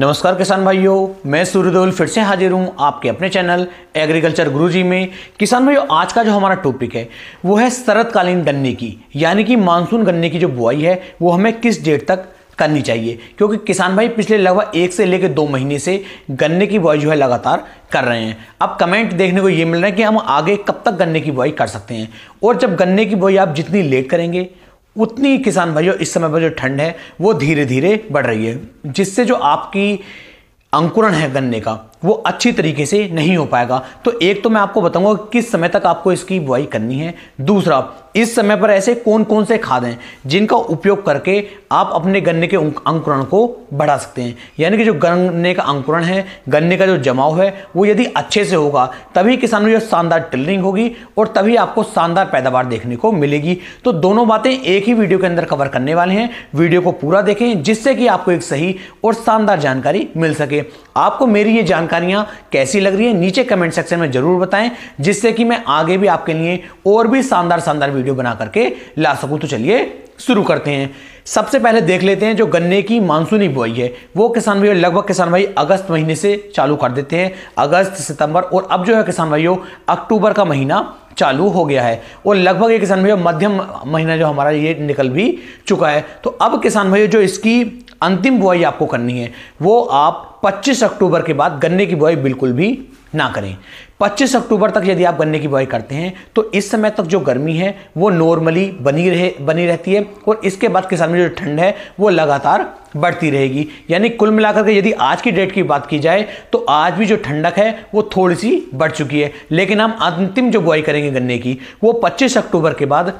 नमस्कार किसान भाइयों मैं सूर्यदेवल फिर से हाजिर हूँ आपके अपने चैनल एग्रीकल्चर गुरुजी में किसान भाइयों आज का जो हमारा टॉपिक है वो है शरतकालीन गन्ने की यानी कि मानसून गन्ने की जो बुआई है वो हमें किस डेट तक करनी चाहिए क्योंकि किसान भाई पिछले लगभग एक से लेकर दो महीने से गन्ने की बुआई जो है लगातार कर रहे हैं अब कमेंट देखने को ये मिल रहा है कि हम आगे कब तक गन्ने की बुआई कर सकते हैं और जब गन्ने की बुआई आप जितनी लेट करेंगे उतनी किसान भाइयों इस समय पर जो ठंड है वो धीरे धीरे बढ़ रही है जिससे जो आपकी अंकुरण है गन्ने का वो अच्छी तरीके से नहीं हो पाएगा तो एक तो मैं आपको बताऊंगा किस समय तक आपको इसकी बुआई करनी है दूसरा इस समय पर ऐसे कौन कौन से खाद हैं जिनका उपयोग करके आप अपने गन्ने के अंकुरण को बढ़ा सकते हैं यानी कि जो गन्ने का अंकुरण है गन्ने का जो जमाव है वो यदि अच्छे से होगा तभी किसानों की शानदार टिलरिंग होगी और तभी आपको शानदार पैदावार देखने को मिलेगी तो दोनों बातें एक ही वीडियो के अंदर कवर करने वाले हैं वीडियो को पूरा देखें जिससे कि आपको एक सही और शानदार जानकारी मिल सके आपको मेरी ये जानकारी जानकारियां कैसी लग रही है नीचे कमेंट सेक्शन में जरूर बताएं जिससे कि मैं आगे भी आपके लिए और भी शानदार शानदार वीडियो बना करके ला सकूं तो चलिए शुरू करते हैं सबसे पहले देख लेते हैं जो गन्ने की मानसूनी बुआई है वो किसान भाइयों लगभग किसान भाई अगस्त महीने से चालू कर देते हैं अगस्त सितंबर और अब जो है किसान भाइयों अक्टूबर का महीना चालू हो गया है और लगभग ये किसान भाइयों मध्यम महीना जो हमारा ये निकल भी चुका है तो अब किसान भाइयों जो इसकी अंतिम बुआई आपको करनी है वो आप 25 अक्टूबर के बाद गन्ने की बुआई बिल्कुल भी ना करें 25 अक्टूबर तक यदि आप गन्ने की बुआई करते हैं तो इस समय तक जो गर्मी है वो नॉर्मली बनी रहे बनी रहती है और इसके बाद किसान में जो ठंड है वो लगातार बढ़ती रहेगी यानी कुल मिलाकर के यदि आज की डेट की बात की जाए तो आज भी जो ठंडक है वो थोड़ी सी बढ़ चुकी है लेकिन हम अंतिम जो बुआई करेंगे गन्ने की वो पच्चीस अक्टूबर के बाद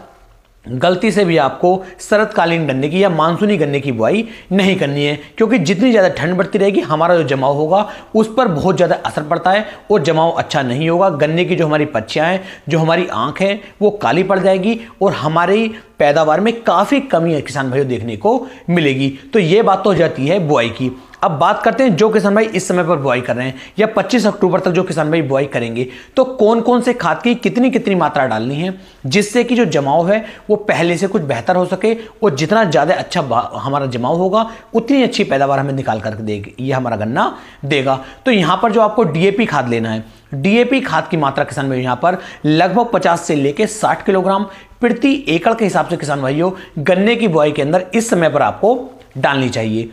गलती से भी आपको शरतकालीन गन्ने की या मानसूनी गन्ने की बुआई नहीं करनी है क्योंकि जितनी ज़्यादा ठंड बढ़ती रहेगी हमारा जो जमाव होगा उस पर बहुत ज़्यादा असर पड़ता है और जमाव अच्छा नहीं होगा गन्ने की जो हमारी पच्चियाँ हैं जो हमारी आँख है वो काली पड़ जाएगी और हमारी पैदावार में काफ़ी कमी है किसान भाइयों देखने को मिलेगी तो ये बात तो हो जाती है बुआई की अब बात करते हैं जो किसान भाई इस समय पर बुआई कर रहे हैं या 25 अक्टूबर तक जो किसान भाई बुआई करेंगे तो कौन कौन से खाद की कितनी कितनी मात्रा डालनी है जिससे कि जो जमाव है वो पहले से कुछ बेहतर हो सके और जितना ज़्यादा अच्छा हमारा जमाव होगा उतनी अच्छी पैदावार हमें निकाल करके देगी ये हमारा गन्ना देगा तो यहाँ पर जो आपको डी खाद लेना है डी खाद की मात्रा किसान भाई यहाँ पर लगभग पचास से लेकर साठ किलोग्राम प्रति एकड़ के हिसाब से किसान भाइयों गन्ने की बुआई के अंदर इस समय पर आपको डालनी चाहिए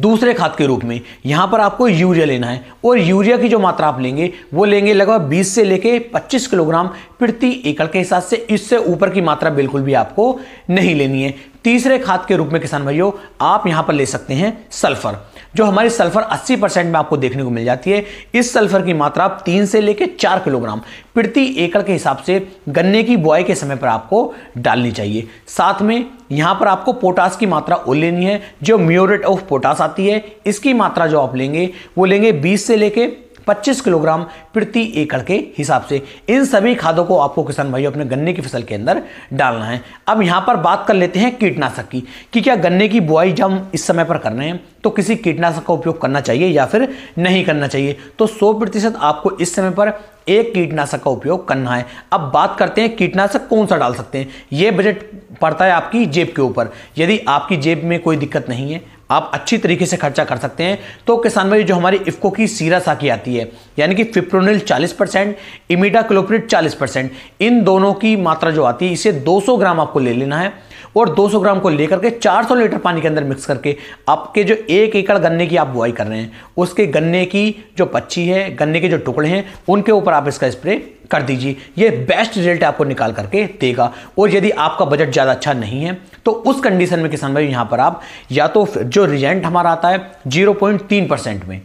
दूसरे खाद के रूप में यहाँ पर आपको यूरिया लेना है और यूरिया की जो मात्रा आप लेंगे वो लेंगे लगभग 20 से लेके 25 किलोग्राम प्रति एकड़ के हिसाब से इससे ऊपर की मात्रा बिल्कुल भी आपको नहीं लेनी है तीसरे खाद के रूप में किसान भाइयों आप यहां पर ले सकते हैं सल्फर जो हमारी सल्फर 80 परसेंट में आपको देखने को मिल जाती है इस सल्फर की मात्रा आप तीन से लेकर चार किलोग्राम प्रति एकड़ के हिसाब से गन्ने की बुआई के समय पर आपको डालनी चाहिए साथ में यहां पर आपको पोटास की मात्रा ओ लेनी है जो म्यूरेट ऑफ पोटास आती है इसकी मात्रा जो आप लेंगे वो लेंगे बीस से लेकर 25 किलोग्राम प्रति एकड़ के हिसाब से इन सभी खादों को आपको किसान भाइयों अपने गन्ने की फसल के अंदर डालना है अब यहाँ पर बात कर लेते हैं कीटनाशक की कि क्या गन्ने की बुआई जब इस समय पर कर रहे हैं तो किसी कीटनाशक का उपयोग करना चाहिए या फिर नहीं करना चाहिए तो सौ प्रतिशत आपको इस समय पर एक कीटनाशक का उपयोग करना है अब बात करते हैं कीटनाशक कौन सा डाल सकते हैं ये बजट पड़ता है आपकी जेब के ऊपर यदि आपकी जेब में कोई दिक्कत नहीं है आप अच्छी तरीके से खर्चा कर सकते हैं तो किसान भाई जो हमारी इफ्को की सीरा साकी आती है यानी कि फिप्रोनिल 40 परसेंट इमीडा क्लोप्रिट चालीस परसेंट इन दोनों की मात्रा जो आती है इसे 200 ग्राम आपको ले लेना है और 200 ग्राम को लेकर के 400 लीटर पानी के अंदर मिक्स करके आपके जो एक एकड़ गन्ने की आप बुआई कर रहे हैं उसके गन्ने की जो पच्ची है गन्ने के जो टुकड़े हैं उनके ऊपर आप इसका स्प्रे कर दीजिए ये बेस्ट रिजल्ट आपको निकाल करके देगा और यदि आपका बजट ज़्यादा अच्छा नहीं है तो उस कंडीशन में किसान भाई यहाँ पर आप या तो जो रिजेंट हमारा आता है जीरो परसेंट में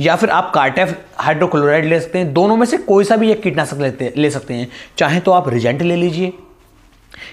या फिर आप कार्टेफ हाइड्रोक्लोराइड ले सकते हैं दोनों में से कोई सा भी एक कीटनाशक लेते ले सकते हैं चाहे तो आप रिजेंट ले लीजिए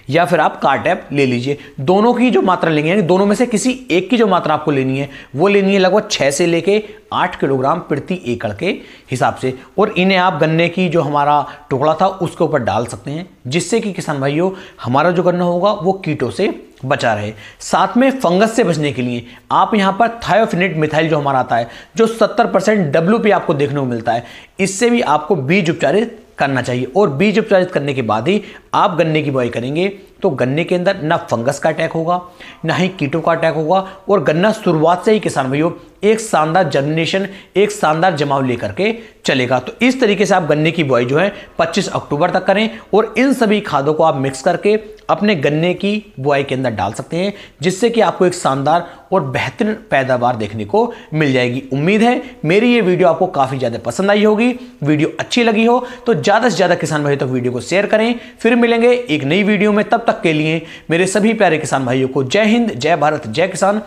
या फिर आप कार्टैप ले लीजिए दोनों की जो मात्रा लेंगे यानी दोनों में से किसी एक की जो मात्रा आपको लेनी है वो लेनी है लगभग छः से लेके आठ किलोग्राम प्रति एकड़ के हिसाब से और इन्हें आप गन्ने की जो हमारा टुकड़ा था उसके ऊपर डाल सकते हैं जिससे कि किसान भाइयों हमारा जो गन्ना होगा वो कीटों से बचा रहे साथ में फंगस से बचने के लिए आप यहाँ पर थायोफिनेट मिथाइल जो हमारा आता है जो 70 परसेंट डब्ल्यू आपको देखने को मिलता है इससे भी आपको बीज उपचारित करना चाहिए और बीज उपचारित करने के बाद ही आप गन्ने की बुआई करेंगे तो गन्ने के अंदर ना फंगस का अटैक होगा ना ही कीटों का अटैक होगा और गन्ना शुरुआत से ही किसान भाइयों एक शानदार जर्मिनेशन एक शानदार जमाव लेकर के चलेगा तो इस तरीके से आप गन्ने की बुआई जो है 25 अक्टूबर तक करें और इन सभी खादों को आप मिक्स करके अपने गन्ने की बुआई के अंदर डाल सकते हैं जिससे कि आपको एक शानदार और बेहतरीन पैदावार देखने को मिल जाएगी उम्मीद है मेरी ये वीडियो आपको काफ़ी ज़्यादा पसंद आई होगी वीडियो अच्छी लगी हो तो ज़्यादा से ज़्यादा किसान भाई तक तो वीडियो को शेयर करें फिर मिलेंगे एक नई वीडियो में तब तक के लिए मेरे सभी प्यारे किसान भाइयों को जय हिंद जय भारत जय किसान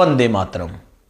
वंदे मातरम